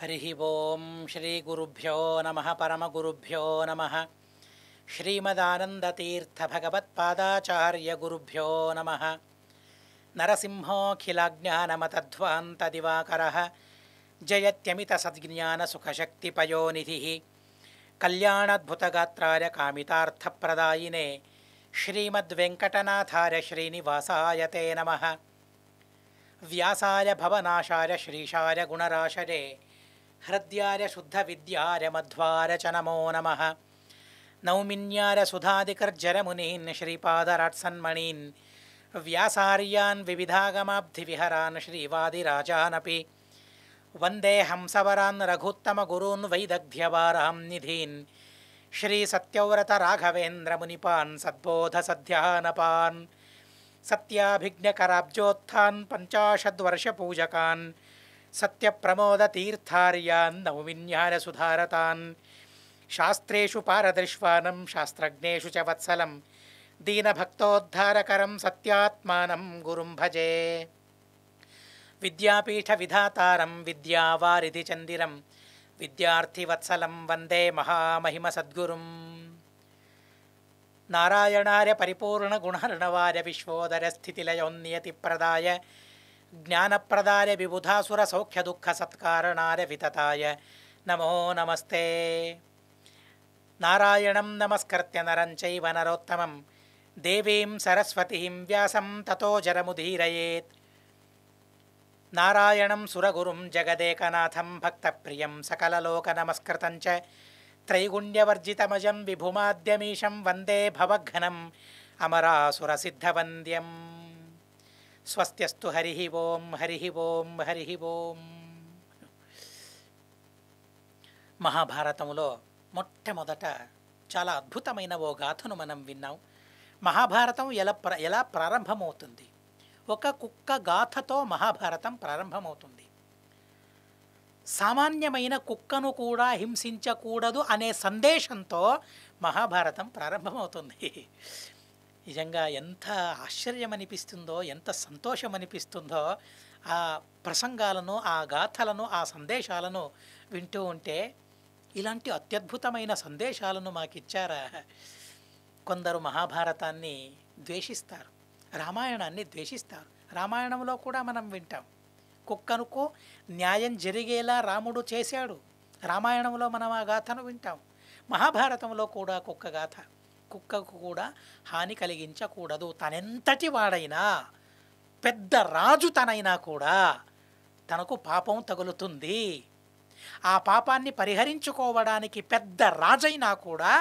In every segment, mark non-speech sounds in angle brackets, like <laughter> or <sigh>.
हरि ओं श्रीगुरुभ्यो नमः परमगुरुभ्यो नमः श्रीमदानन्दतीर्थभगवत्पादाचार्यगुरुभ्यो नमः नरसिंहोऽखिलाज्ञानमतध्वान्तदिवाकरः जयत्यमितसद्ज्ञानसुखशक्तिपयोनिधिः कल्याणद्भुतगात्राय कामितार्थप्रदायिने श्रीमद्वेङ्कटनाथाय श्रीनिवासाय ते नमः व्यासाय भवनाशाय श्रीशाय गुणराशये हृद्याय शुद्धविद्याय मध्वार च नमो नमः नौमिन्यार सुधादिकर्जरमुनीन् श्रीपादराट्सन्मणीन् व्यासार्यान् विविधागमाब्धिविहरान् श्रीवादिराजानपि वन्दे हंसवरान् रघुत्तमगुरून् वैदग्ध्यवारां निधीन् श्रीसत्यव्रतराघवेन्द्रमुनिपान् सद्बोधसद्यः नपान् सत्याभिज्ञकराब्जोत्थान् पञ्चाशद्वर्षपूजकान् सत्यप्रमोदतीर्थार्यान् नवविन्यानसुधारतान् शास्त्रेषु पारदृश्वानं शास्त्रज्ञेषु च वत्सलं दीनभक्तोद्धारकरं सत्यात्मानं गुरुं भजे विद्यापीठविधातारं विद्यावारिधि चन्दिरं विद्यार्थिवत्सलं वन्दे महामहिमसद्गुरुम् नारायणार्य परिपूर्णगुणहर्णवार्य विश्वोदरस्थितिलयोन्नियतिप्रदाय ज्ञानप्रदाय विबुधासुरसौख्यदुःखसत्कारणाय वितताय नमो नमस्ते नारायणं नमस्कृत्य नरं चैव नरोत्तमं देवीं सरस्वतीं व्यासं ततो जरमुदीरयेत् नारायणं सुरगुरुं जगदेकनाथं भक्तप्रियं सकललोकनमस्कृतं च त्रैगुण्यवर्जितमजं विभुमाद्यमीशं वन्दे भवघ्नम् अमरासुरसिद्धवन्द्यम् స్వస్త్యస్తు హరి ఓం హరి ఓం హరి ఓం మహాభారతములో మొట్టమొదట చాలా అద్భుతమైన ఓ గాథను మనం విన్నాం మహాభారతం ఎలా ప్ర ఎలా ప్రారంభమవుతుంది ఒక కుక్క గాథతో మహాభారతం ప్రారంభమవుతుంది సామాన్యమైన కుక్కను కూడా హింసించకూడదు అనే సందేశంతో మహాభారతం ప్రారంభమవుతుంది నిజంగా ఎంత ఆశ్చర్యం అనిపిస్తుందో ఎంత సంతోషం అనిపిస్తుందో ఆ ప్రసంగాలను ఆ గాథలను ఆ సందేశాలను వింటూ ఉంటే ఇలాంటి అత్యద్భుతమైన సందేశాలను మాకిచ్చారా కొందరు మహాభారతాన్ని ద్వేషిస్తారు రామాయణాన్ని ద్వేషిస్తారు రామాయణంలో కూడా మనం వింటాం కుక్కనుకు న్యాయం జరిగేలా రాముడు చేశాడు రామాయణంలో మనం ఆ గాథను వింటాం మహాభారతంలో కూడా కుక్క గాథ కుక్కకు కూడా హాని కలిగించకూడదు తనెంతటి వాడైనా పెద్ద రాజు తనైనా కూడా తనకు పాపం తగులుతుంది ఆ పాపాన్ని పరిహరించుకోవడానికి పెద్ద రాజైనా కూడా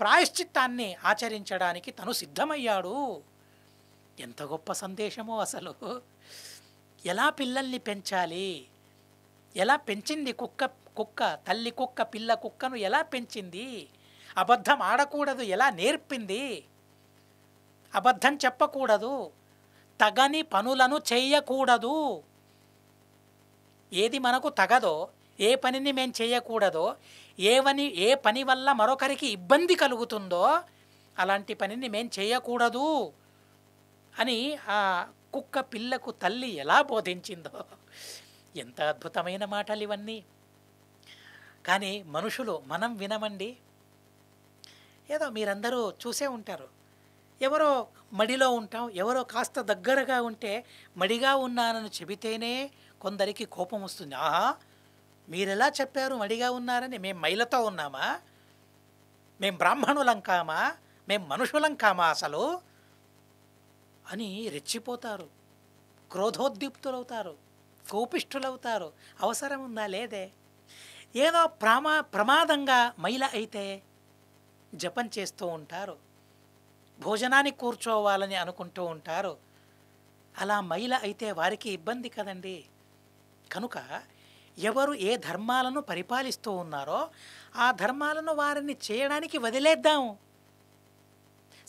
ప్రాయశ్చిత్తాన్ని ఆచరించడానికి తను సిద్ధమయ్యాడు ఎంత గొప్ప సందేశమో అసలు ఎలా పిల్లల్ని పెంచాలి ఎలా పెంచింది కుక్క కుక్క తల్లి కుక్క పిల్ల కుక్కను ఎలా పెంచింది అబద్ధం ఆడకూడదు ఎలా నేర్పింది అబద్ధం చెప్పకూడదు తగని పనులను చేయకూడదు ఏది మనకు తగదో ఏ పనిని మేము చేయకూడదో ఏవని ఏ పని వల్ల మరొకరికి ఇబ్బంది కలుగుతుందో అలాంటి పనిని మేము చేయకూడదు అని ఆ కుక్క పిల్లకు తల్లి ఎలా బోధించిందో ఎంత అద్భుతమైన మాటలు ఇవన్నీ కానీ మనుషులు మనం వినమండి ఏదో మీరందరూ చూసే ఉంటారు ఎవరో మడిలో ఉంటాం ఎవరో కాస్త దగ్గరగా ఉంటే మడిగా ఉన్నానని చెబితేనే కొందరికి కోపం వస్తుంది ఆహా మీరెలా చెప్పారు మడిగా ఉన్నారని మేము మైలతో ఉన్నామా మేము బ్రాహ్మణులం కామా మేము మనుషులం కామా అసలు అని రెచ్చిపోతారు క్రోధోద్దీప్తులవుతారు కోపిష్ఠులవుతారు అవసరం ఉందా లేదే ఏదో ప్రమా ప్రమాదంగా మైల అయితే జపం చేస్తూ ఉంటారు భోజనానికి కూర్చోవాలని అనుకుంటూ ఉంటారు అలా మహిళ అయితే వారికి ఇబ్బంది కదండి కనుక ఎవరు ఏ ధర్మాలను పరిపాలిస్తూ ఉన్నారో ఆ ధర్మాలను వారిని చేయడానికి వదిలేద్దాం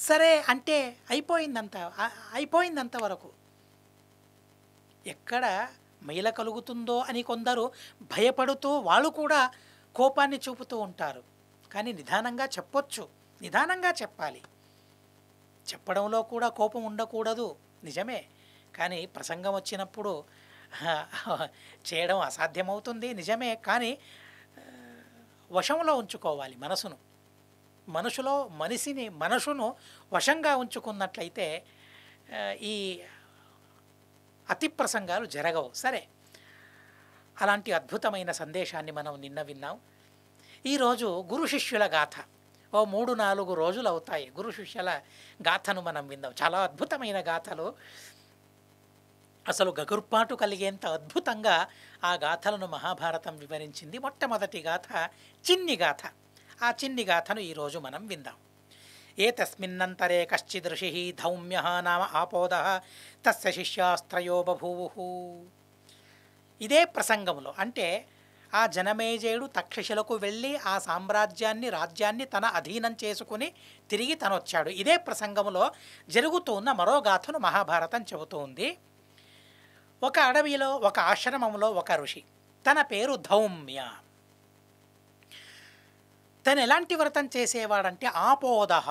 సరే అంటే అయిపోయిందంత అయిపోయిందంత వరకు ఎక్కడ మైల కలుగుతుందో అని కొందరు భయపడుతూ వాళ్ళు కూడా కోపాన్ని చూపుతూ ఉంటారు కానీ నిదానంగా చెప్పొచ్చు నిదానంగా చెప్పాలి చెప్పడంలో కూడా కోపం ఉండకూడదు నిజమే కానీ ప్రసంగం వచ్చినప్పుడు <laughs> చేయడం అసాధ్యమవుతుంది నిజమే కానీ వశంలో ఉంచుకోవాలి మనసును మనసులో మనిషిని మనసును వశంగా ఉంచుకున్నట్లయితే ఈ అతి ప్రసంగాలు జరగవు సరే అలాంటి అద్భుతమైన సందేశాన్ని మనం నిన్న విన్నాం ఈరోజు గురు శిష్యుల గాథ ఓ మూడు నాలుగు రోజులు అవుతాయి గురు శిష్యుల గాథను మనం విందాం చాలా అద్భుతమైన గాథలు అసలు గగుర్పాటు కలిగేంత అద్భుతంగా ఆ గాథలను మహాభారతం వివరించింది మొట్టమొదటి గాథ చిన్ని గాథ ఆ చిన్ని గాథను ఈరోజు మనం విందాం ఏ తస్మిన్నంతరే కశ్చిదృషి ధౌమ్య నామ ఆపోద తస్య శిష్యాస్త్రయో బూవు ఇదే ప్రసంగంలో అంటే ఆ జనమేజయుడు తక్షశిలకు వెళ్ళి ఆ సామ్రాజ్యాన్ని రాజ్యాన్ని తన అధీనం చేసుకుని తిరిగి తనొచ్చాడు ఇదే ప్రసంగంలో జరుగుతున్న మరో గాథను మహాభారతం చెబుతోంది ఒక అడవిలో ఒక ఆశ్రమంలో ఒక ఋషి తన పేరు ధౌమ్య తను ఎలాంటి వ్రతం చేసేవాడంటే ఆపోదహ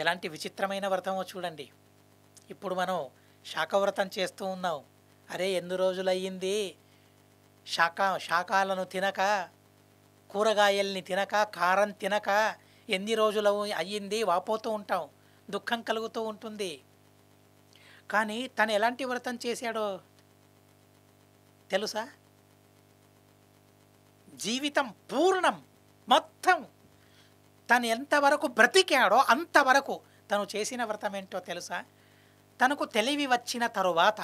ఎలాంటి విచిత్రమైన వ్రతమో చూడండి ఇప్పుడు మనం శాఖవ్రతం చేస్తూ ఉన్నాం అరే ఎన్ని రోజులయ్యింది శాకా శాఖాలను తినక కూరగాయల్ని తినక కారం తినక ఎన్ని రోజులు అయ్యింది వాపోతూ ఉంటాం దుఃఖం కలుగుతూ ఉంటుంది కానీ తను ఎలాంటి వ్రతం చేశాడో తెలుసా జీవితం పూర్ణం మొత్తం తను ఎంతవరకు బ్రతికాడో అంతవరకు తను చేసిన వ్రతం ఏంటో తెలుసా తనకు తెలివి వచ్చిన తరువాత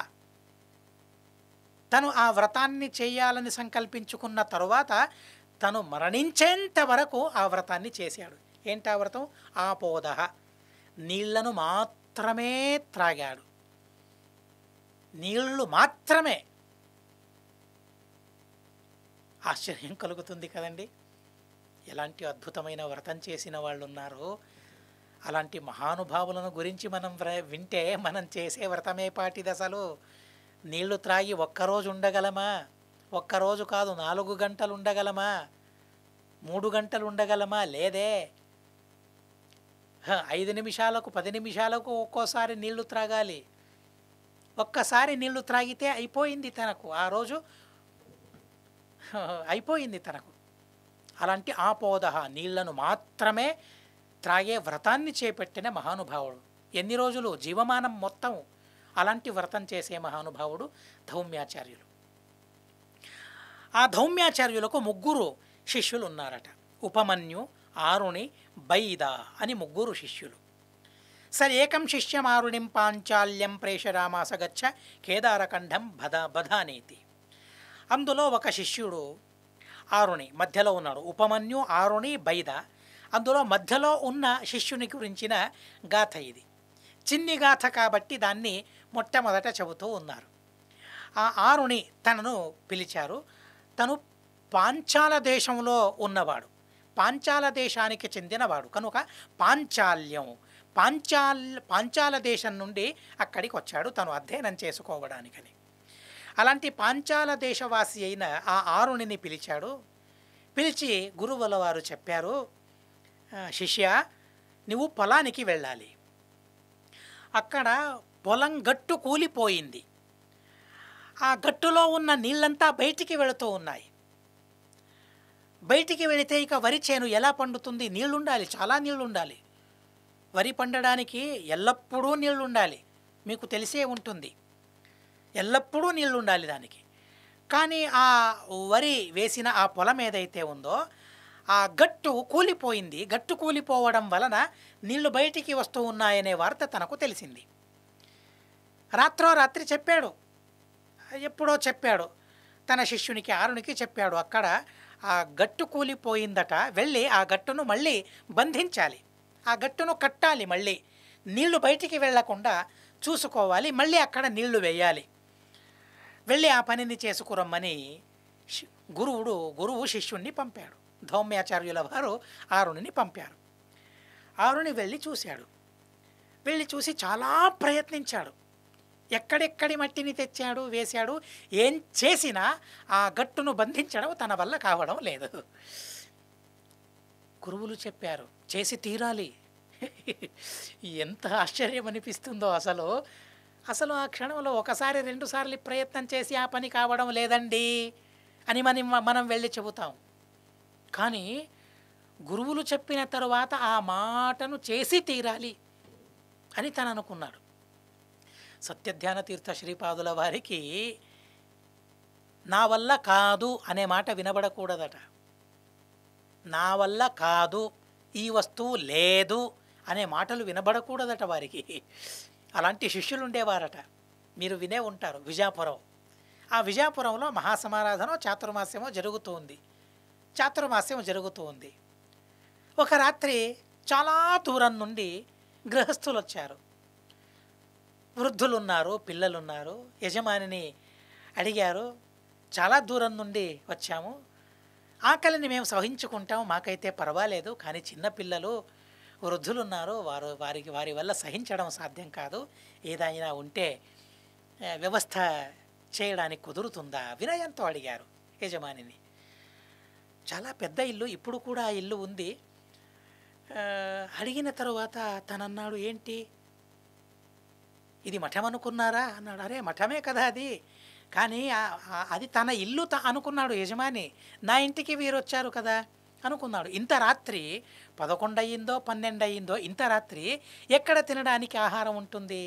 తను ఆ వ్రతాన్ని చేయాలని సంకల్పించుకున్న తరువాత తను మరణించేంత వరకు ఆ వ్రతాన్ని చేశాడు ఏంటి ఆ వ్రతం ఆపోదహ నీళ్లను మాత్రమే త్రాగాడు నీళ్లు మాత్రమే ఆశ్చర్యం కలుగుతుంది కదండి ఎలాంటి అద్భుతమైన వ్రతం చేసిన వాళ్ళు ఉన్నారు అలాంటి మహానుభావులను గురించి మనం వింటే మనం చేసే వ్రతమే పాటిది అసలు నీళ్లు త్రాగి ఒక్కరోజు ఉండగలమా ఒక్కరోజు కాదు నాలుగు గంటలు ఉండగలమా మూడు గంటలు ఉండగలమా లేదే ఐదు నిమిషాలకు పది నిమిషాలకు ఒక్కోసారి నీళ్లు త్రాగాలి ఒక్కసారి నీళ్లు త్రాగితే అయిపోయింది తనకు ఆ రోజు అయిపోయింది తనకు అలాంటి ఆపోదహ నీళ్లను మాత్రమే త్రాగే వ్రతాన్ని చేపట్టిన మహానుభావుడు ఎన్ని రోజులు జీవమానం మొత్తం అలాంటి వ్రతం చేసే మహానుభావుడు ధౌమ్యాచార్యులు ఆ ధౌమ్యాచార్యులకు ముగ్గురు శిష్యులు ఉన్నారట ఉపమన్యు ఆరుణి బైదా అని ముగ్గురు శిష్యులు సరేకం ఏకం శిష్యమారుణిం పాంచాల్యం ప్రేషరామాసగచ్చ కేదారఖండం బధ బధానేతి అందులో ఒక శిష్యుడు ఆరుణి మధ్యలో ఉన్నాడు ఉపమన్యు ఆరుణి బైద అందులో మధ్యలో ఉన్న శిష్యుని గురించిన గాథ ఇది చిన్ని గాథ కాబట్టి దాన్ని మొట్టమొదట చెబుతూ ఉన్నారు ఆ ఆరుని తనను పిలిచారు తను పాంచాల దేశంలో ఉన్నవాడు పాంచాల దేశానికి చెందినవాడు కనుక పాంచాల్యం పాంచాల్ పాంచాల దేశం నుండి అక్కడికి వచ్చాడు తను అధ్యయనం చేసుకోవడానికని అలాంటి పాంచాల దేశవాసి అయిన ఆ ఆరుణిని పిలిచాడు పిలిచి గురువుల వారు చెప్పారు శిష్య నువ్వు పొలానికి వెళ్ళాలి అక్కడ పొలం గట్టు కూలిపోయింది ఆ గట్టులో ఉన్న నీళ్ళంతా బయటికి వెళుతూ ఉన్నాయి బయటికి వెళితే ఇక వరి చేను ఎలా పండుతుంది నీళ్ళుండాలి చాలా నీళ్ళుండాలి వరి పండడానికి ఎల్లప్పుడూ నీళ్ళుండాలి మీకు తెలిసే ఉంటుంది ఎల్లప్పుడూ నీళ్ళుండాలి దానికి కానీ ఆ వరి వేసిన ఆ పొలం ఏదైతే ఉందో ఆ గట్టు కూలిపోయింది గట్టు కూలిపోవడం వలన నీళ్లు బయటికి వస్తూ ఉన్నాయనే వార్త తనకు తెలిసింది రాత్రో రాత్రి చెప్పాడు ఎప్పుడో చెప్పాడు తన శిష్యునికి ఆరునికి చెప్పాడు అక్కడ ఆ గట్టు కూలిపోయిందట వెళ్ళి ఆ గట్టును మళ్ళీ బంధించాలి ఆ గట్టును కట్టాలి మళ్ళీ నీళ్లు బయటికి వెళ్లకుండా చూసుకోవాలి మళ్ళీ అక్కడ నీళ్లు వేయాలి వెళ్ళి ఆ పనిని చేసుకురమ్మని గురువుడు గురువు శిష్యుణ్ణి పంపాడు ధౌమ్యాచార్యుల వారు ఆరుణిని పంపారు ఆరుని వెళ్ళి చూశాడు వెళ్ళి చూసి చాలా ప్రయత్నించాడు ఎక్కడెక్కడి మట్టిని తెచ్చాడు వేశాడు ఏం చేసినా ఆ గట్టును బంధించడం తన వల్ల కావడం లేదు గురువులు చెప్పారు చేసి తీరాలి ఎంత ఆశ్చర్యం అనిపిస్తుందో అసలు అసలు ఆ క్షణంలో ఒకసారి రెండుసార్లు ప్రయత్నం చేసి ఆ పని కావడం లేదండి అని మనం మనం వెళ్ళి చెబుతాం కానీ గురువులు చెప్పిన తరువాత ఆ మాటను చేసి తీరాలి అని తను అనుకున్నాడు సత్యధ్యాన తీర్థ శ్రీపాదుల వారికి నా వల్ల కాదు అనే మాట వినబడకూడదట నా వల్ల కాదు ఈ వస్తువు లేదు అనే మాటలు వినబడకూడదట వారికి అలాంటి శిష్యులు ఉండేవారట మీరు వినే ఉంటారు విజాపురం ఆ విజాపురంలో మహాసమారాధన చాతుర్మాస్యమో జరుగుతూ ఉంది చాతుర్మాస్యం జరుగుతూ ఉంది ఒక రాత్రి చాలా దూరం నుండి గృహస్థులు వచ్చారు వృద్ధులున్నారు పిల్లలున్నారు యజమానిని అడిగారు చాలా దూరం నుండి వచ్చాము ఆకలిని మేము సహించుకుంటాం మాకైతే పర్వాలేదు కానీ చిన్నపిల్లలు వృద్ధులున్నారు వారు వారికి వారి వల్ల సహించడం సాధ్యం కాదు ఏదైనా ఉంటే వ్యవస్థ చేయడానికి కుదురుతుందా వినయంతో అడిగారు యజమానిని చాలా పెద్ద ఇల్లు ఇప్పుడు కూడా ఆ ఇల్లు ఉంది అడిగిన తర్వాత తనన్నాడు ఏంటి ఇది మఠం అనుకున్నారా అన్నాడు అరే మఠమే కదా అది కానీ అది తన ఇల్లు త అనుకున్నాడు యజమాని నా ఇంటికి వీరు వచ్చారు కదా అనుకున్నాడు ఇంత రాత్రి పదకొండు అయ్యిందో పన్నెండు అయ్యిందో ఇంత రాత్రి ఎక్కడ తినడానికి ఆహారం ఉంటుంది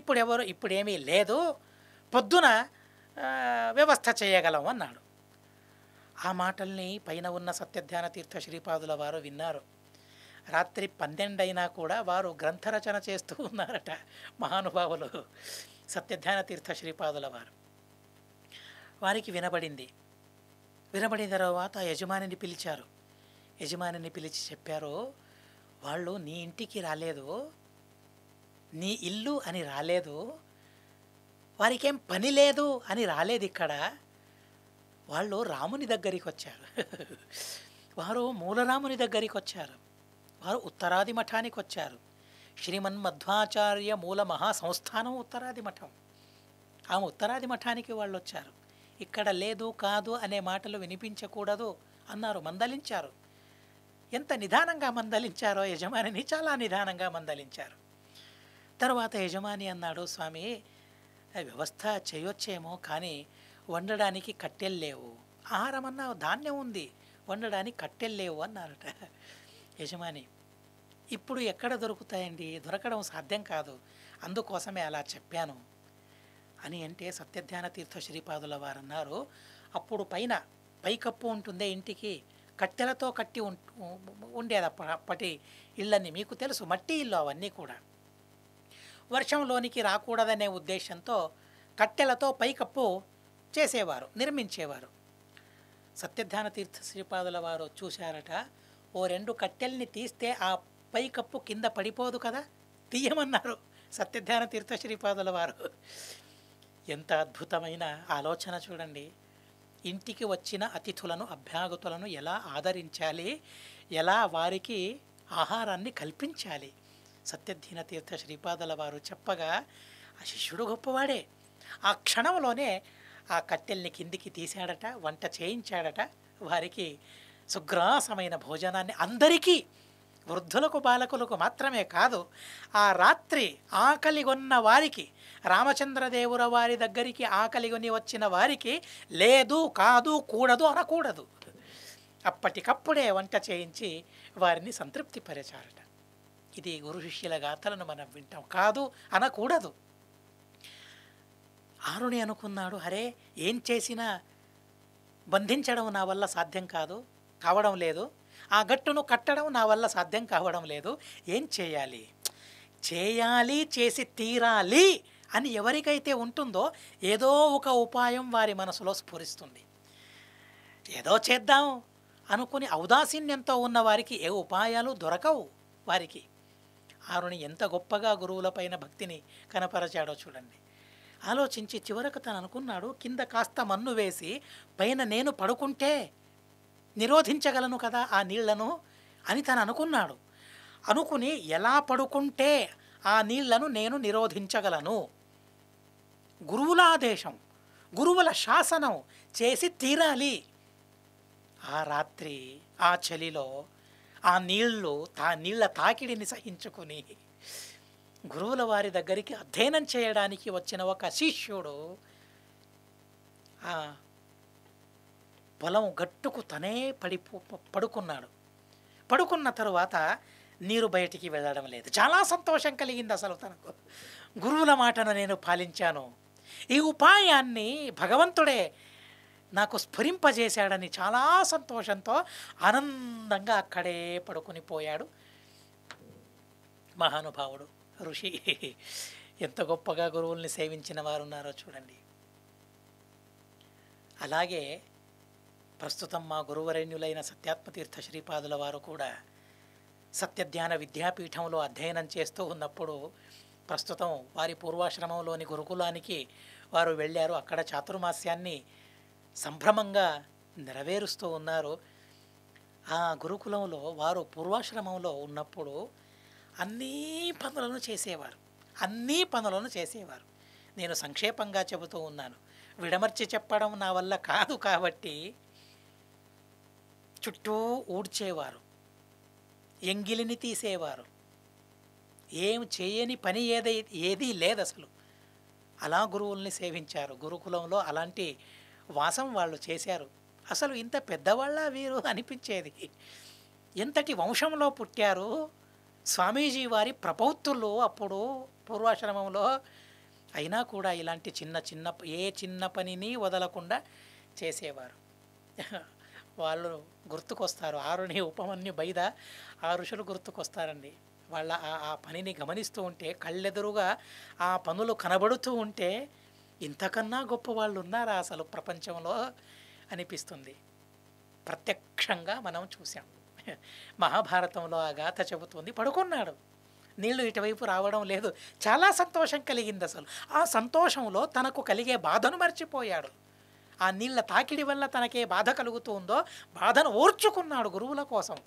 ఇప్పుడు ఎవరు ఇప్పుడేమీ లేదు పొద్దున వ్యవస్థ చేయగలం అన్నాడు ఆ మాటల్ని పైన ఉన్న సత్యధ్యాన తీర్థ శ్రీపాదుల వారు విన్నారు రాత్రి పన్నెండైనా కూడా వారు గ్రంథరచన చేస్తూ ఉన్నారట మహానుభావులు సత్యధ్యాన తీర్థ శ్రీపాదుల వారు వారికి వినబడింది వినబడిన తర్వాత యజమానిని పిలిచారు యజమానిని పిలిచి చెప్పారు వాళ్ళు నీ ఇంటికి రాలేదు నీ ఇల్లు అని రాలేదు వారికేం పని లేదు అని రాలేదు ఇక్కడ వాళ్ళు రాముని దగ్గరికి వచ్చారు <laughs> వారు మూలరాముని దగ్గరికి వచ్చారు వారు ఉత్తరాది మఠానికి వచ్చారు శ్రీమన్మధ్వాచార్య మూల మహాసంస్థానం ఉత్తరాది మఠం ఆమె ఉత్తరాది మఠానికి వాళ్ళు వచ్చారు ఇక్కడ లేదు కాదు అనే మాటలు వినిపించకూడదు అన్నారు మందలించారు ఎంత నిదానంగా మందలించారో యజమానిని చాలా నిదానంగా మందలించారు తర్వాత యజమాని అన్నాడు స్వామి వ్యవస్థ చేయొచ్చేమో కానీ వండడానికి కట్టెలు లేవు ఆహారం అన్నా ధాన్యం ఉంది వండడానికి కట్టెలు లేవు అన్నారట యజమాని ఇప్పుడు ఎక్కడ దొరుకుతాయండి దొరకడం సాధ్యం కాదు అందుకోసమే అలా చెప్పాను అని అంటే సత్యధ్యాన తీర్థ శ్రీపాదుల వారన్నారు అప్పుడు పైన పైకప్పు ఉంటుందే ఇంటికి కట్టెలతో కట్టి ఉండేది అప్పటి ఇళ్ళని మీకు తెలుసు మట్టి ఇల్లు అవన్నీ కూడా వర్షంలోనికి రాకూడదనే ఉద్దేశంతో కట్టెలతో పైకప్పు చేసేవారు నిర్మించేవారు సత్యధ్యాన తీర్థ శ్రీపాదుల వారు చూశారట ఓ రెండు కట్టెల్ని తీస్తే ఆ పైకప్పు కింద పడిపోదు కదా తీయమన్నారు సత్యధ్యాన తీర్థ శ్రీపాదుల వారు ఎంత అద్భుతమైన ఆలోచన చూడండి ఇంటికి వచ్చిన అతిథులను అభ్యాగతులను ఎలా ఆదరించాలి ఎలా వారికి ఆహారాన్ని కల్పించాలి సత్యధీన తీర్థ శ్రీపాదల వారు చెప్పగా ఆ శిష్యుడు గొప్పవాడే ఆ క్షణంలోనే ఆ కట్టెల్ని కిందికి తీశాడట వంట చేయించాడట వారికి సుగ్రాసమైన భోజనాన్ని అందరికీ వృద్ధులకు బాలకులకు మాత్రమే కాదు ఆ రాత్రి ఆకలిగొన్న వారికి రామచంద్రదేవుల వారి దగ్గరికి ఆకలిగొని వచ్చిన వారికి లేదు కాదు కూడదు అనకూడదు అప్పటికప్పుడే వంట చేయించి వారిని సంతృప్తిపరచారట ఇది గురు శిష్యుల గాథలను మనం వింటాం కాదు అనకూడదు ఆరుని అనుకున్నాడు అరే ఏం చేసినా బంధించడం నా వల్ల సాధ్యం కాదు కావడం లేదు ఆ గట్టును కట్టడం నా వల్ల సాధ్యం కావడం లేదు ఏం చేయాలి చేయాలి చేసి తీరాలి అని ఎవరికైతే ఉంటుందో ఏదో ఒక ఉపాయం వారి మనసులో స్ఫురిస్తుంది ఏదో చేద్దాం అనుకుని ఔదాసీన్యంతో ఉన్న వారికి ఏ ఉపాయాలు దొరకవు వారికి ఆరుని ఎంత గొప్పగా గురువులపైన భక్తిని కనపరచాడో చూడండి ఆలోచించి చివరకు తను అనుకున్నాడు కింద కాస్త మన్ను వేసి పైన నేను పడుకుంటే నిరోధించగలను కదా ఆ నీళ్లను అని తను అనుకున్నాడు అనుకుని ఎలా పడుకుంటే ఆ నీళ్లను నేను నిరోధించగలను గురువుల ఆదేశం గురువుల శాసనం చేసి తీరాలి ఆ రాత్రి ఆ చలిలో ఆ నీళ్లు తా నీళ్ల తాకిడిని సహించుకుని గురువుల వారి దగ్గరికి అధ్యయనం చేయడానికి వచ్చిన ఒక శిష్యుడు పొలం గట్టుకు తనే పడిపో పడుకున్నాడు పడుకున్న తరువాత నీరు బయటికి వెళ్ళడం లేదు చాలా సంతోషం కలిగింది అసలు తనకు గురువుల మాటను నేను పాలించాను ఈ ఉపాయాన్ని భగవంతుడే నాకు స్ఫురింపజేశాడని చాలా సంతోషంతో ఆనందంగా అక్కడే పడుకుని పోయాడు మహానుభావుడు ఋషి ఎంత గొప్పగా గురువుల్ని సేవించిన వారు ఉన్నారో చూడండి అలాగే ప్రస్తుతం మా గురువరేణ్యులైన సత్యాత్మతీర్థ శ్రీపాదుల వారు కూడా సత్యధ్యాన విద్యాపీఠంలో అధ్యయనం చేస్తూ ఉన్నప్పుడు ప్రస్తుతం వారి పూర్వాశ్రమంలోని గురుకులానికి వారు వెళ్ళారు అక్కడ చాతుర్మాస్యాన్ని సంభ్రమంగా నెరవేరుస్తూ ఉన్నారు ఆ గురుకులంలో వారు పూర్వాశ్రమంలో ఉన్నప్పుడు అన్నీ పనులను చేసేవారు అన్నీ పనులను చేసేవారు నేను సంక్షేపంగా చెబుతూ ఉన్నాను విడమర్చి చెప్పడం నా వల్ల కాదు కాబట్టి చుట్టూ ఊడ్చేవారు ఎంగిలిని తీసేవారు ఏం చేయని పని ఏదై ఏదీ లేదు అసలు అలా గురువుల్ని సేవించారు గురుకులంలో అలాంటి వాసం వాళ్ళు చేశారు అసలు ఇంత పెద్దవాళ్ళ వీరు అనిపించేది ఇంతటి వంశంలో పుట్టారు స్వామీజీ వారి ప్రపౌత్తులు అప్పుడు పూర్వాశ్రమంలో అయినా కూడా ఇలాంటి చిన్న చిన్న ఏ చిన్న పనిని వదలకుండా చేసేవారు వాళ్ళు గుర్తుకొస్తారు ఆరుని ఉపమన్యు బైద ఆ ఋషులు గుర్తుకొస్తారండి వాళ్ళ ఆ పనిని గమనిస్తూ ఉంటే కళ్ళెదురుగా ఆ పనులు కనబడుతూ ఉంటే ఇంతకన్నా గొప్ప వాళ్ళు ఉన్నారా అసలు ప్రపంచంలో అనిపిస్తుంది ప్రత్యక్షంగా మనం చూసాం మహాభారతంలో ఆ గాథ చెబుతుంది పడుకున్నాడు నీళ్లు ఇటువైపు రావడం లేదు చాలా సంతోషం కలిగింది అసలు ఆ సంతోషంలో తనకు కలిగే బాధను మర్చిపోయాడు ఆ నీళ్ల తాకిడి వల్ల తనకే బాధ కలుగుతుందో బాధను ఓర్చుకున్నాడు గురువుల కోసం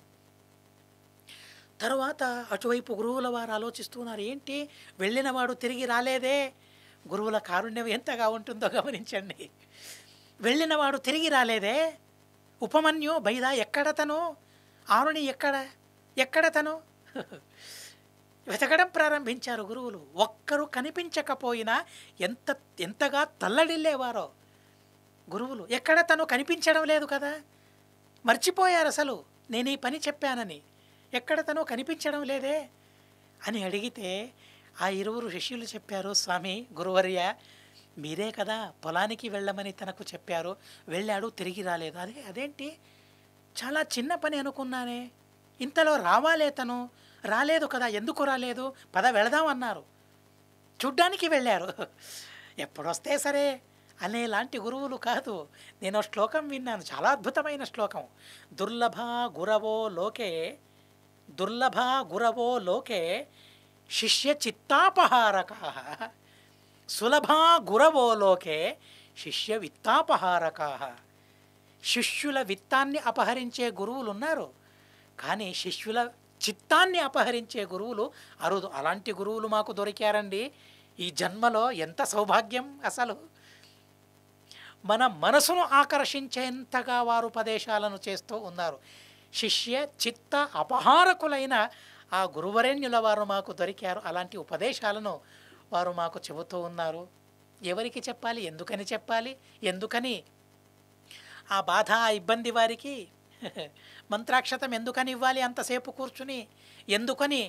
తరువాత అటువైపు గురువుల వారు ఆలోచిస్తున్నారు ఏంటి వెళ్ళినవాడు తిరిగి రాలేదే గురువుల కారుణ్యం ఎంతగా ఉంటుందో గమనించండి వెళ్ళినవాడు తిరిగి రాలేదే ఉపమన్యు బైదా ఎక్కడ తను ఆరుణి ఎక్కడ ఎక్కడ తను <laughs> వెతకడం ప్రారంభించారు గురువులు ఒక్కరు కనిపించకపోయినా ఎంత ఎంతగా తల్లడిల్లేవారో గురువులు ఎక్కడ తను కనిపించడం లేదు కదా మర్చిపోయారు అసలు నేను ఈ పని చెప్పానని ఎక్కడ తను కనిపించడం లేదే అని అడిగితే ఆ ఇరువురు శిష్యులు చెప్పారు స్వామి గురువర్య మీరే కదా పొలానికి వెళ్ళమని తనకు చెప్పారు వెళ్ళాడు తిరిగి రాలేదు అదే అదేంటి చాలా చిన్న పని అనుకున్నానే ఇంతలో రావాలే తను రాలేదు కదా ఎందుకు రాలేదు పద వెళదాం అన్నారు చూడ్డానికి వెళ్ళారు ఎప్పుడొస్తే సరే అనేలాంటి గురువులు కాదు నేను శ్లోకం విన్నాను చాలా అద్భుతమైన శ్లోకం దుర్లభ గురవో లోకే దుర్లభ గురవో లోకే శిష్య చిత్తాపహారకా సులభా గురవో లోకే శిష్య విత్తాపహారకా శిష్యుల విత్తాన్ని అపహరించే గురువులు ఉన్నారు కానీ శిష్యుల చిత్తాన్ని అపహరించే గురువులు అరుదు అలాంటి గురువులు మాకు దొరికారండి ఈ జన్మలో ఎంత సౌభాగ్యం అసలు మన మనసును ఆకర్షించేంతగా వారు ఉపదేశాలను చేస్తూ ఉన్నారు శిష్య చిత్త అపహారకులైన ఆ గురువరేణ్యుల వారు మాకు దొరికారు అలాంటి ఉపదేశాలను వారు మాకు చెబుతూ ఉన్నారు ఎవరికి చెప్పాలి ఎందుకని చెప్పాలి ఎందుకని ఆ బాధ ఆ ఇబ్బంది వారికి <laughs> మంత్రాక్షతం ఎందుకని ఇవ్వాలి అంతసేపు కూర్చుని ఎందుకని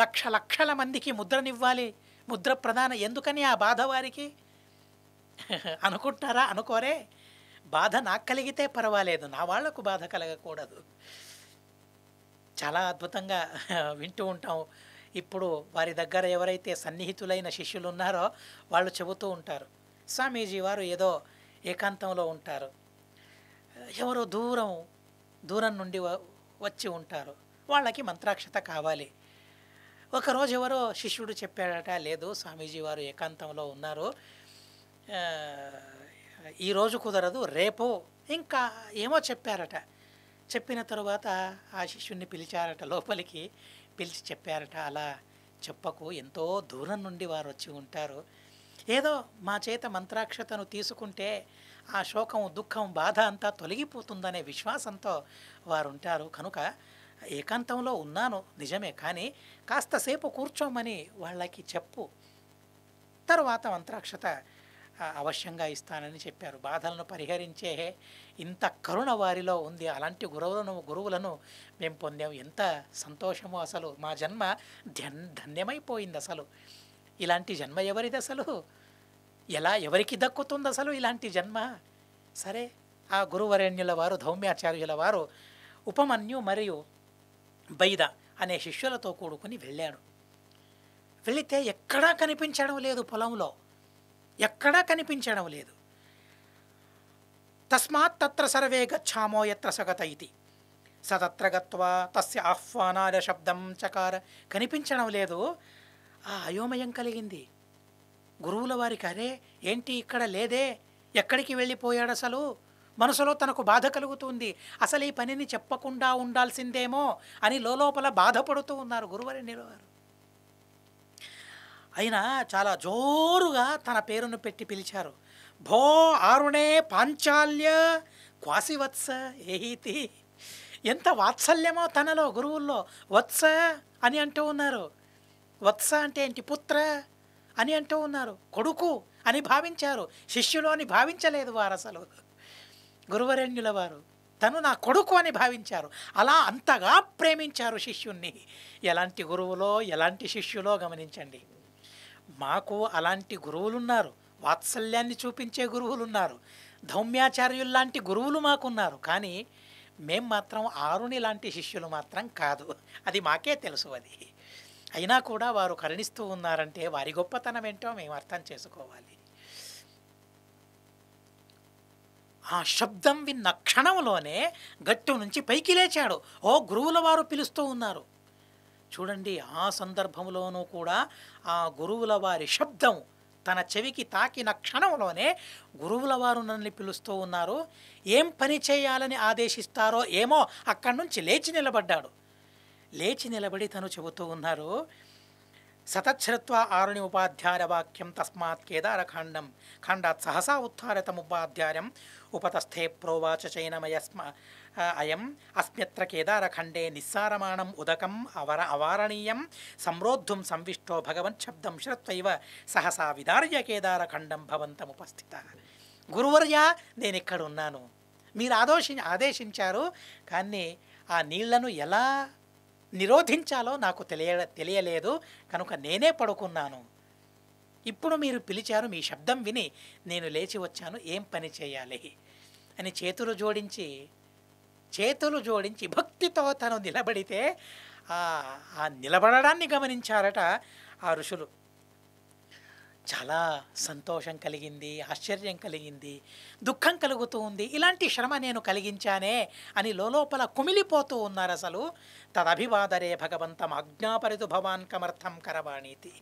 లక్ష లక్షల మందికి ముద్రనివ్వాలి ముద్ర ప్రధాన ఎందుకని ఆ బాధ వారికి <laughs> అనుకుంటారా అనుకోరే బాధ నాకు కలిగితే పర్వాలేదు నా వాళ్లకు బాధ కలగకూడదు చాలా అద్భుతంగా <laughs> వింటూ ఉంటాం ఇప్పుడు వారి దగ్గర ఎవరైతే సన్నిహితులైన శిష్యులు ఉన్నారో వాళ్ళు చెబుతూ ఉంటారు స్వామీజీ వారు ఏదో ఏకాంతంలో ఉంటారు ఎవరో దూరం దూరం నుండి వచ్చి ఉంటారు వాళ్ళకి మంత్రాక్షత కావాలి ఒకరోజు ఎవరో శిష్యుడు చెప్పాడట లేదు స్వామీజీ వారు ఏకాంతంలో ఉన్నారు ఈరోజు కుదరదు రేపు ఇంకా ఏమో చెప్పారట చెప్పిన తరువాత ఆ శిష్యుణ్ణి పిలిచారట లోపలికి పిలిచి చెప్పారట అలా చెప్పకు ఎంతో దూరం నుండి వారు వచ్చి ఉంటారు ఏదో మా చేత మంత్రాక్షతను తీసుకుంటే ఆ శోకం దుఃఖం బాధ అంతా తొలగిపోతుందనే విశ్వాసంతో వారు ఉంటారు కనుక ఏకాంతంలో ఉన్నాను నిజమే కానీ కాస్తసేపు కూర్చోమని వాళ్ళకి చెప్పు తర్వాత మంత్రాక్షత అవశ్యంగా ఇస్తానని చెప్పారు బాధలను పరిహరించే ఇంత కరుణ వారిలో ఉంది అలాంటి గురువులను గురువులను మేము పొందాం ఎంత సంతోషము అసలు మా జన్మ ధన్ ధన్యమైపోయింది అసలు ఇలాంటి జన్మ ఎవరిది అసలు ఎలా ఎవరికి దక్కుతుంది అసలు ఇలాంటి జన్మ సరే ఆ గురువరణ్యుల వారు ధౌమ్యాచార్యుల వారు ఉపమన్యు మరియు బైద అనే శిష్యులతో కూడుకుని వెళ్ళాడు వెళితే ఎక్కడా కనిపించడం లేదు పొలంలో ఎక్కడా కనిపించడం లేదు తస్మాత్ తత్ర సర్వే గచ్చామో ఎత్ర సగత ఇది సతత్ర గత్వా తస్య ఆహ్వానాల శబ్దం చకార కనిపించడం లేదు ఆ అయోమయం కలిగింది గురువుల వారికి అరే ఏంటి ఇక్కడ లేదే ఎక్కడికి వెళ్ళిపోయాడు అసలు మనసులో తనకు బాధ కలుగుతుంది అసలు ఈ పనిని చెప్పకుండా ఉండాల్సిందేమో అని లోపల బాధపడుతూ ఉన్నారు గురువారి నిలవారు ఆయన చాలా జోరుగా తన పేరును పెట్టి పిలిచారు భో ఆరుణే పాంచాల్య క్వాసివత్స ఏహితి ఎంత వాత్సల్యమో తనలో గురువుల్లో వత్స అని అంటూ ఉన్నారు వత్స అంటే ఏంటి పుత్ర అని అంటూ ఉన్నారు కొడుకు అని భావించారు శిష్యులు అని భావించలేదు వారు అసలు గురువరణ్యుల వారు తను నా కొడుకు అని భావించారు అలా అంతగా ప్రేమించారు శిష్యుణ్ణి ఎలాంటి గురువులో ఎలాంటి శిష్యులో గమనించండి మాకు అలాంటి గురువులున్నారు వాత్సల్యాన్ని చూపించే గురువులున్నారు ధౌమ్యాచార్యుల్లాంటి గురువులు మాకున్నారు కానీ మేం మాత్రం ఆరుని లాంటి శిష్యులు మాత్రం కాదు అది మాకే తెలుసు అది అయినా కూడా వారు కరుణిస్తూ ఉన్నారంటే వారి గొప్పతనం ఏంటో మేము అర్థం చేసుకోవాలి ఆ శబ్దం విన్న క్షణంలోనే గట్టు నుంచి పైకి లేచాడు ఓ గురువుల వారు పిలుస్తూ ఉన్నారు చూడండి ఆ సందర్భంలోనూ కూడా ఆ గురువుల వారి శబ్దం తన చెవికి తాకిన క్షణంలోనే గురువుల వారు నన్ను పిలుస్తూ ఉన్నారు ఏం పని చేయాలని ఆదేశిస్తారో ఏమో అక్కడి నుంచి లేచి నిలబడ్డాడు లేచి నిలబడి తను చెబుతూ ఉన్నారు సతశ్రత్వ ఆరుణి ఉపాధ్యాయ వాక్యం తస్మాత్ కేదారఖాండం ఖాండాత్ సహసా ఉత్థారతముపాధ్యాయం ఉపతస్థే ప్రోవాచ చైనమయస్మ అయం అస్మ్యత్ర కేదారఖండే నిస్సారమాణం ఉదకం అవర అవారణీయం సంరోద్ధుం సంవిష్టో భగవన్ శబ్దం శ్రత్వైవ సహసా విదార్య కేదారఖండం భవంతముపస్థిత గురువర్య నేను ఇక్కడ ఉన్నాను మీరు ఆదోషి ఆదేశించారు కానీ ఆ నీళ్లను ఎలా నిరోధించాలో నాకు తెలియ తెలియలేదు కనుక నేనే పడుకున్నాను ఇప్పుడు మీరు పిలిచారు మీ శబ్దం విని నేను లేచి వచ్చాను ఏం పని చేయాలి అని చేతులు జోడించి చేతులు జోడించి భక్తితో తను నిలబడితే ఆ నిలబడడాన్ని గమనించారట ఆ ఋషులు చాలా సంతోషం కలిగింది ఆశ్చర్యం కలిగింది దుఃఖం కలుగుతూ ఉంది ఇలాంటి శ్రమ నేను కలిగించానే అని లోపల కుమిలిపోతూ ఉన్నారు అసలు తదభివాదరే భగవంతం ఆజ్ఞాపరితు భవాన్ కమర్థం కరవాణితి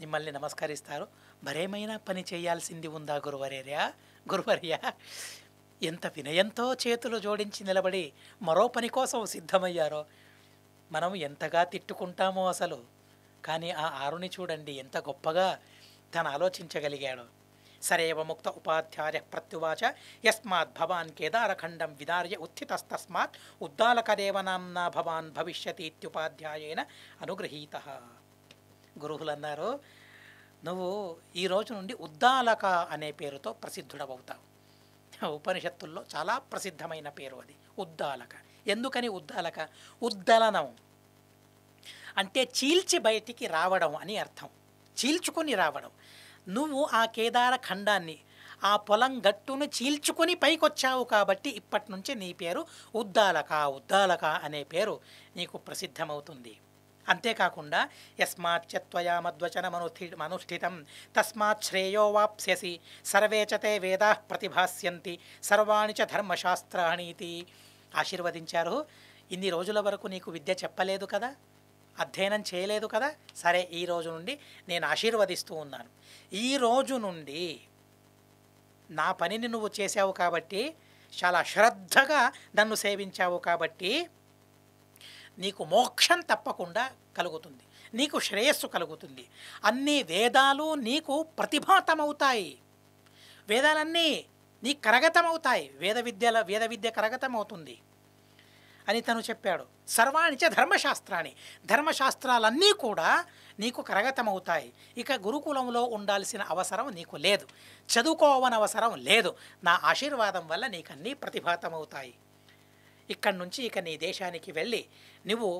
మిమ్మల్ని నమస్కరిస్తారు మరేమైనా పని చేయాల్సింది ఉందా గురువరేర్యా గురువర్యా ఎంత వినయంతో చేతులు జోడించి నిలబడి మరో పని కోసం సిద్ధమయ్యారో మనం ఎంతగా తిట్టుకుంటామో అసలు కానీ ఆ ఆరుని చూడండి ఎంత గొప్పగా తను ఆలోచించగలిగాడు సరేవముక్త ఉపాధ్యాయ ప్రత్యువాచ యస్మాత్ భవాన్ కేదారఖండం విదార్య ఉత్థితస్తస్మాత్ ఉద్దాలకరేవ నామ్నా భవాన్ భవిష్యతి అనుగ్రహీత గురువులు గురువులన్నారు నువ్వు ఈ రోజు నుండి ఉద్దాలక అనే పేరుతో ప్రసిద్ధుడవుతావు ఉపనిషత్తుల్లో చాలా ప్రసిద్ధమైన పేరు అది ఉద్దాలక ఎందుకని ఉద్దాలక ఉద్దలనం అంటే చీల్చి బయటికి రావడం అని అర్థం చీల్చుకొని రావడం నువ్వు ఆ కేదార ఖండాన్ని ఆ పొలం గట్టును చీల్చుకొని పైకొచ్చావు కాబట్టి ఇప్పటి నుంచి నీ పేరు ఉద్దాలక ఉద్దాలక అనే పేరు నీకు ప్రసిద్ధమవుతుంది అంతేకాకుండా యస్మాత్ మద్వచన మనుష్ఠి మనుష్ఠితం తస్మాత్ శ్రేయో వాప్స్యసి సర్వే వేదా ప్రతిభాస్యంతి సర్వాణి చ ధర్మశాస్త్రాణీతి ఆశీర్వదించారు ఇన్ని రోజుల వరకు నీకు విద్య చెప్పలేదు కదా అధ్యయనం చేయలేదు కదా సరే ఈ రోజు నుండి నేను ఆశీర్వదిస్తూ ఉన్నాను ఈ రోజు నుండి నా పనిని నువ్వు చేసావు కాబట్టి చాలా శ్రద్ధగా నన్ను సేవించావు కాబట్టి నీకు మోక్షం తప్పకుండా కలుగుతుంది నీకు శ్రేయస్సు కలుగుతుంది అన్ని వేదాలు నీకు ప్రతిభాతమవుతాయి వేదాలన్నీ నీ కరగతమవుతాయి వేద విద్యల వేద విద్య కరగతమవుతుంది అని తను చెప్పాడు సర్వాణిచ ధర్మశాస్త్రాన్ని ధర్మశాస్త్రాలన్నీ కూడా నీకు కరగతమవుతాయి ఇక గురుకులంలో ఉండాల్సిన అవసరం నీకు లేదు చదువుకోవనవసరం లేదు నా ఆశీర్వాదం వల్ల నీకు అన్నీ ప్రతిభాతమవుతాయి ఇక్కడి నుంచి ఇక నీ దేశానికి వెళ్ళి నువ్వు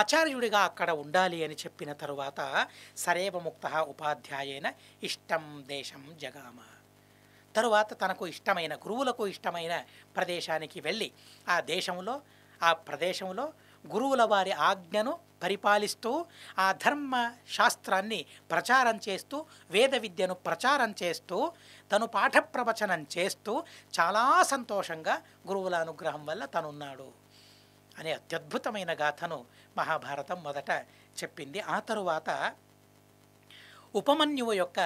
ఆచార్యుడిగా అక్కడ ఉండాలి అని చెప్పిన తరువాత సరేవముక్త ఉపాధ్యాయేన ఇష్టం దేశం జగామ తరువాత తనకు ఇష్టమైన గురువులకు ఇష్టమైన ప్రదేశానికి వెళ్ళి ఆ దేశంలో ఆ ప్రదేశంలో గురువుల వారి ఆజ్ఞను పరిపాలిస్తూ ఆ ధర్మ శాస్త్రాన్ని ప్రచారం చేస్తూ వేద విద్యను ప్రచారం చేస్తూ తను పాఠప్రవచనం చేస్తూ చాలా సంతోషంగా గురువుల అనుగ్రహం వల్ల తనున్నాడు అనే అత్యద్భుతమైన గాథను మహాభారతం మొదట చెప్పింది ఆ తరువాత ఉపమన్యువు యొక్క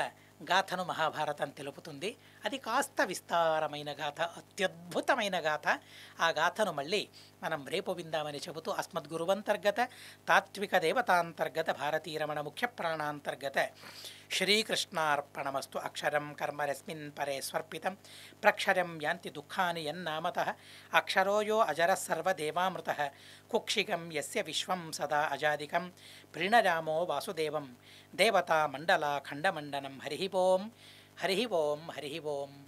గాథను మహాభారతం తెలుపుతుంది అది కాస్త విస్తారమైన గాథ అత్యద్భుతమైన గాథ ఆ గాథను మళ్ళీ మనం రేపు విందామని చెబుతూ అస్మద్గురువంతర్గత తాత్విక దేవతాంతర్గత భారతీరమణ ముఖ్య ప్రాణాంతర్గత श्रीकृष्णार्पणमस्तु अक्षरं परे स्वर्पितं प्रक्षरं यान्ति दुःखानि यन्नामतः अक्षरो यो अजरः सर्वदेवामृतः कुक्षिकं यस्य विश्वं सदा अजादिकं प्रीणरामो वासुदेवं देवतामण्डलाखण्डमण्डनं हरिः ों हरिः ओं हरिः